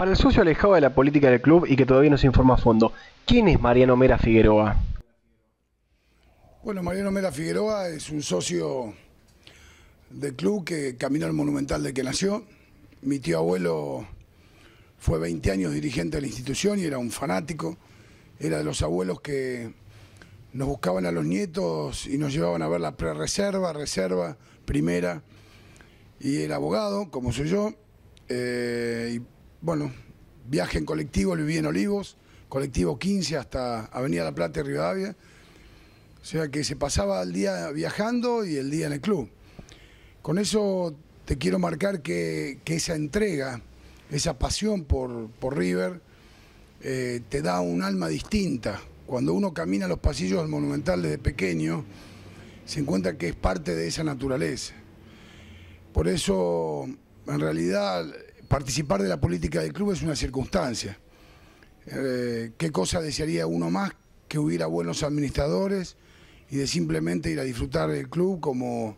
Para el socio alejado de la política del club y que todavía no se informa a fondo, ¿quién es Mariano Mera Figueroa? Bueno, Mariano Mera Figueroa es un socio del club que caminó al Monumental de que nació. Mi tío abuelo fue 20 años dirigente de la institución y era un fanático. Era de los abuelos que nos buscaban a los nietos y nos llevaban a ver la pre-reserva, reserva, primera. Y era abogado, como soy yo. Eh, bueno, viaje en colectivo, lo viví en Olivos, colectivo 15 hasta Avenida La Plata y Rivadavia. O sea que se pasaba el día viajando y el día en el club. Con eso te quiero marcar que, esa entrega, esa pasión por, por River, eh, te da un alma distinta. Cuando uno camina los pasillos del Monumental desde pequeño, se encuentra que es parte de esa naturaleza. Por eso, en realidad, participar de la política del club es una circunstancia. Eh, ¿Qué cosa desearía uno más que hubiera buenos administradores y de simplemente ir a disfrutar del club como,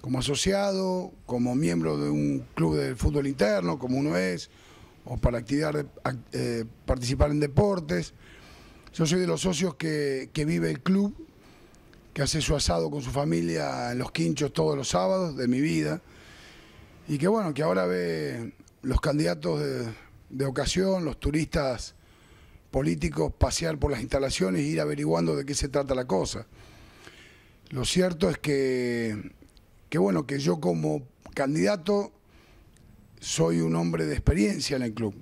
como asociado, como miembro de un club de fútbol interno, como uno es, o para activar, eh, participar en deportes? Yo soy de los socios que, que vive el club, que hace su asado con su familia en los quinchos todos los sábados de mi vida y que bueno, que ahora ve los candidatos de, ocasión, los turistas políticos, pasear por las instalaciones e ir averiguando de qué se trata la cosa. Lo cierto es que, bueno, que yo como candidato soy un hombre de experiencia en el club.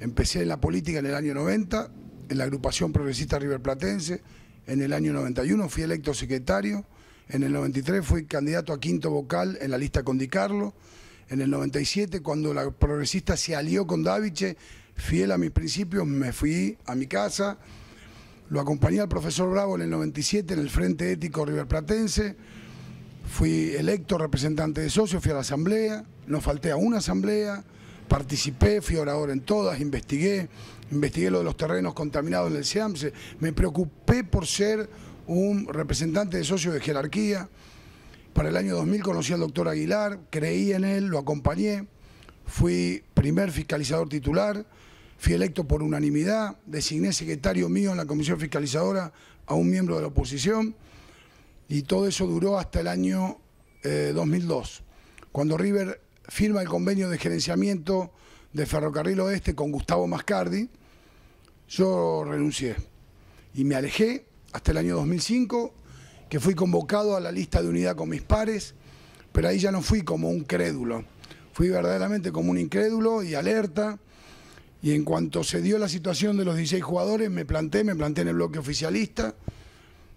Empecé en la política en el año 90, en la agrupación progresista River en el año 91 fui electo secretario, en el 93 fui candidato a quinto vocal en la lista con Di Carlo, en el 97, cuando la progresista se alió con Daviche, fiel a mis principios, me fui a mi casa, lo acompañé al profesor Bravo en el 97 en el Frente Ético Riverplatense, fui electo representante de socios, fui a la asamblea, no falté a una asamblea, participé, fui orador en todas, investigué, investigué lo de los terrenos contaminados en el SEAMSE, me preocupé por ser un representante de socios de jerarquía, para el año 2000 conocí al doctor Aguilar, creí en él, lo acompañé, fui primer fiscalizador titular, fui electo por unanimidad, designé secretario mío en la comisión fiscalizadora a un miembro de la oposición y todo eso duró hasta el año 2002, eh, cuando River firma el convenio de gerenciamiento de Ferrocarril Oeste con Gustavo Mascardi, yo renuncié y me alejé hasta el año 2005 que fui convocado a la lista de unidad con mis pares, pero ahí ya no fui como un crédulo, fui verdaderamente como un incrédulo y alerta, y en cuanto se dio la situación de los 16 jugadores, me planté, me planté en el bloque oficialista,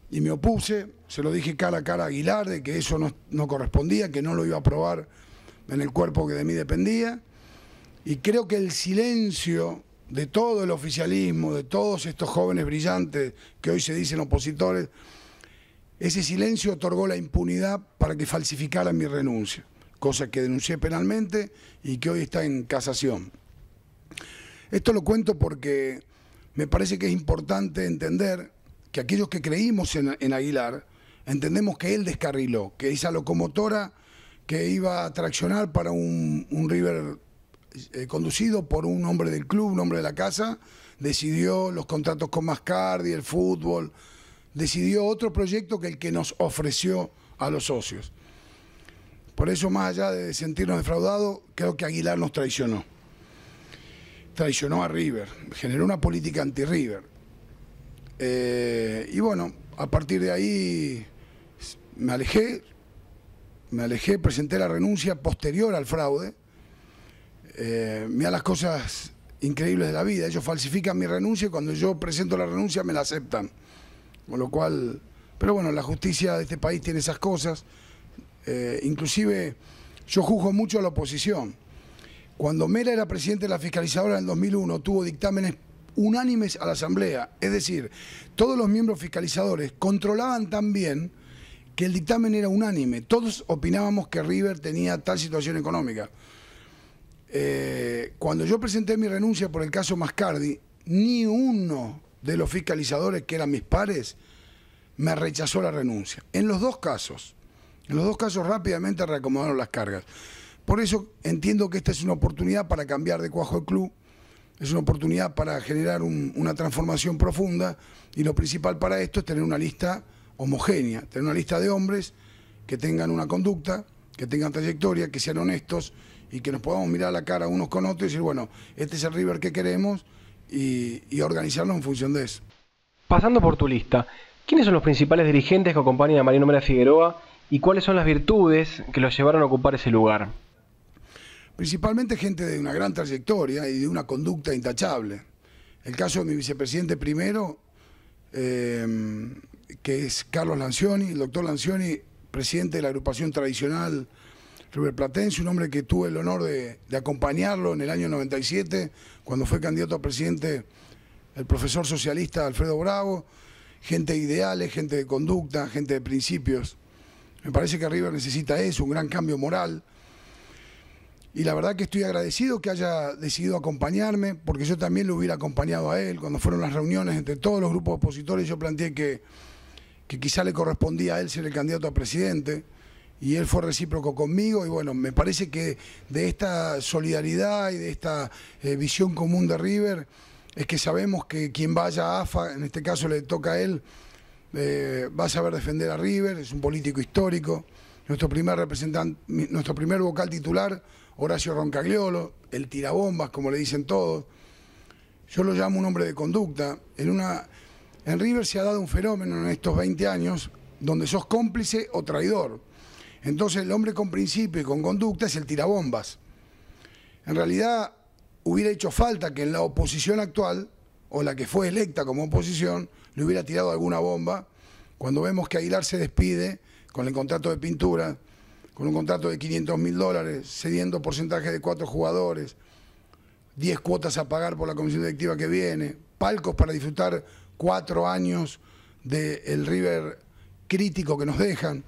y me opuse, se lo dije cara a cara a Aguilar, de que eso no, no correspondía, que no lo iba a aprobar en el cuerpo que de mí dependía, y creo que el silencio de todo el oficialismo, de todos estos jóvenes brillantes que hoy se dicen opositores, ese silencio otorgó la impunidad para que falsificara mi renuncia, cosa que denuncié penalmente y que hoy está en casación. Esto lo cuento porque me parece que es importante entender que aquellos que creímos en, Aguilar, entendemos que él descarriló, que esa locomotora que iba a traccionar para un, River eh, conducido por un hombre del club, un hombre de la casa, decidió los contratos con Mascardi, el fútbol, decidió otro proyecto que el que nos ofreció a los socios. Por eso, más allá de sentirnos defraudados, creo que Aguilar nos traicionó. Traicionó a River, generó una política anti-River. Eh, y bueno, a partir de ahí me alejé, me alejé, presenté la renuncia posterior al fraude. Eh, mira las cosas increíbles de la vida, ellos falsifican mi renuncia y cuando yo presento la renuncia me la aceptan. Con lo cual, pero bueno, la justicia de este país tiene esas cosas. Eh, inclusive yo juzgo mucho a la oposición. Cuando Mera era presidente de la fiscalizadora en el 2001, tuvo dictámenes unánimes a la Asamblea. Es decir, todos los miembros fiscalizadores controlaban tan bien que el dictamen era unánime. Todos opinábamos que River tenía tal situación económica. Eh, cuando yo presenté mi renuncia por el caso Mascardi, ni uno de los fiscalizadores que eran mis pares, me rechazó la renuncia. En los dos casos, en los dos casos rápidamente reacomodaron las cargas. Por eso entiendo que esta es una oportunidad para cambiar de cuajo el club, es una oportunidad para generar una transformación profunda y lo principal para esto es tener una lista homogénea, tener una lista de hombres que tengan una conducta, que tengan trayectoria, que sean honestos y que nos podamos mirar a la cara unos con otros y decir, bueno, este es el River que queremos y, y en función de eso. Pasando por tu lista, ¿quiénes son los principales dirigentes que acompañan a Mariano Mera Figueroa y cuáles son las virtudes que los llevaron a ocupar ese lugar? Principalmente gente de una gran trayectoria y de una conducta intachable. El caso de mi vicepresidente primero, eh, que es Carlos Lancioni, el doctor Lancioni, presidente de la agrupación tradicional River Platense, un hombre que tuve el honor de, acompañarlo en el año 97, cuando fue candidato a presidente el profesor socialista Alfredo Bravo, gente de ideales, gente de conducta, gente de principios. Me parece que River necesita eso, un gran cambio moral. Y la verdad que estoy agradecido que haya decidido acompañarme, porque yo también lo hubiera acompañado a él. Cuando fueron las reuniones entre todos los grupos opositores, yo planteé que quizá le correspondía a él ser el candidato a presidente y él fue recíproco conmigo y bueno, me parece que de esta solidaridad y de esta eh, visión común de River es que sabemos que quien vaya a AFA, en este caso le toca a él, eh, va a saber defender a River, es un político histórico, nuestro primer representante, nuestro primer vocal titular, Horacio Roncagliolo, el tirabombas, como le dicen todos. Yo lo llamo un hombre de conducta. En, una, en River se ha dado un fenómeno en estos 20 años donde sos cómplice o traidor entonces el hombre con principio y con conducta es el tirabombas. En realidad hubiera hecho falta que en la oposición actual, o la que fue electa como oposición, le hubiera tirado alguna bomba. Cuando vemos que Aguilar se despide con el contrato de pintura, con un contrato de 500 mil dólares, cediendo porcentaje de cuatro jugadores, 10 cuotas a pagar por la comisión directiva que viene, palcos para disfrutar cuatro años del River crítico que nos dejan.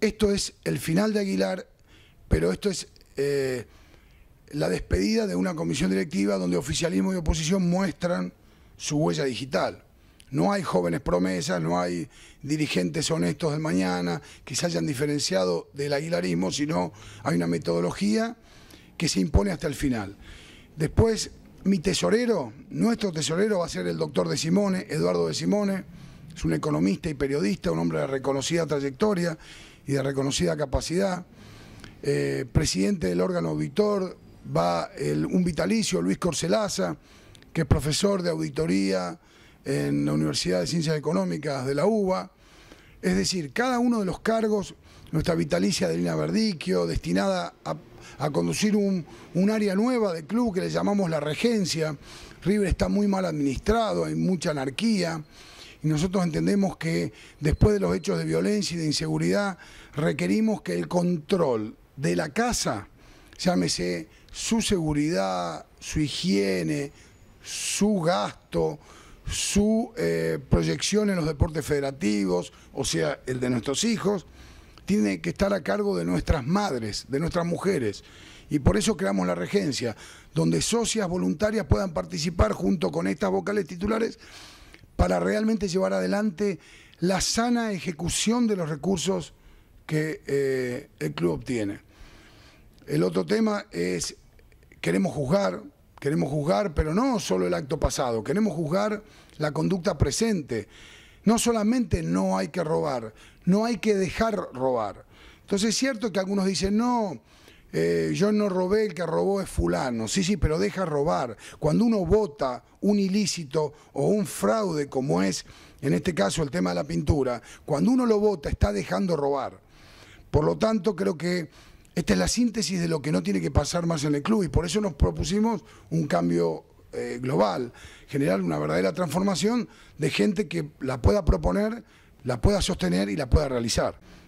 Esto es el final de Aguilar, pero esto es eh, la despedida de una comisión directiva donde oficialismo y oposición muestran su huella digital. No hay jóvenes promesas, no hay dirigentes honestos de mañana que se hayan diferenciado del aguilarismo, sino hay una metodología que se impone hasta el final. Después, mi tesorero, nuestro tesorero va a ser el doctor de Simone, Eduardo de Simone, es un economista y periodista, un hombre de reconocida trayectoria, y de reconocida capacidad. Eh, presidente del órgano auditor va un vitalicio, Luis Corcelaza, que es profesor de auditoría en la Universidad de Ciencias Económicas de la UBA. Es decir, cada uno de los cargos, nuestra vitalicia de Lina Verdicchio, destinada a, conducir un, un, área nueva de club que le llamamos la regencia. River está muy mal administrado, hay mucha anarquía y nosotros entendemos que después de los hechos de violencia y de inseguridad, requerimos que el control de la casa, llámese su seguridad, su higiene, su gasto, su eh, proyección en los deportes federativos, o sea, el de nuestros hijos, tiene que estar a cargo de nuestras madres, de nuestras mujeres. Y por eso creamos la regencia, donde socias voluntarias puedan participar junto con estas vocales titulares para realmente llevar adelante la sana ejecución de los recursos que eh, el club obtiene. El otro tema es, queremos juzgar, queremos juzgar, pero no solo el acto pasado, queremos juzgar la conducta presente. No solamente no hay que robar, no hay que dejar robar. Entonces es cierto que algunos dicen, no, eh, yo no robé, el que robó es fulano. Sí, sí, pero deja robar. Cuando uno vota un ilícito o un fraude como es, en este caso el tema de la pintura, cuando uno lo vota está dejando robar. Por lo tanto, creo que esta es la síntesis de lo que no tiene que pasar más en el club y por eso nos propusimos un cambio eh, global, generar una verdadera transformación de gente que la pueda proponer, la pueda sostener y la pueda realizar.